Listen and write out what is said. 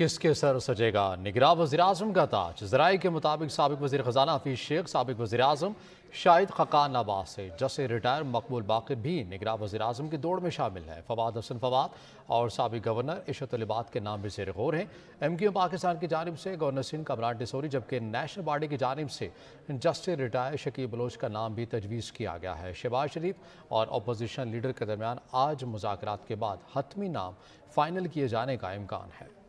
किसके सर सजेगा निगरा वजी अजम का ताज जराये के मुताबिक सबक वजी खजाना हफीज़ शेख सबक वजी अजम शाहिद खकान नवाज से जैसे रिटायर मकबूल बाकर भी निगरा वजी अजम की दौड़ में शामिल है फवाद हसन फवाद और सबक गवर्नर इशत लिबात के नाम भी जेर गौर हैं एम क्यू पाकिस्तान की जानब से गवर्नर सिंह कमरान डिसोरी जबकि नेशनल पार्टी की जानब से जस्टिस रिटायर शकीब बलोच का नाम भी तजवीज़ किया गया है शहबाज शरीफ और अपोजिशन लीडर के दरमियान आज मुजाकर के बाद हतमी नाम फाइनल किए जाने का इम्कान है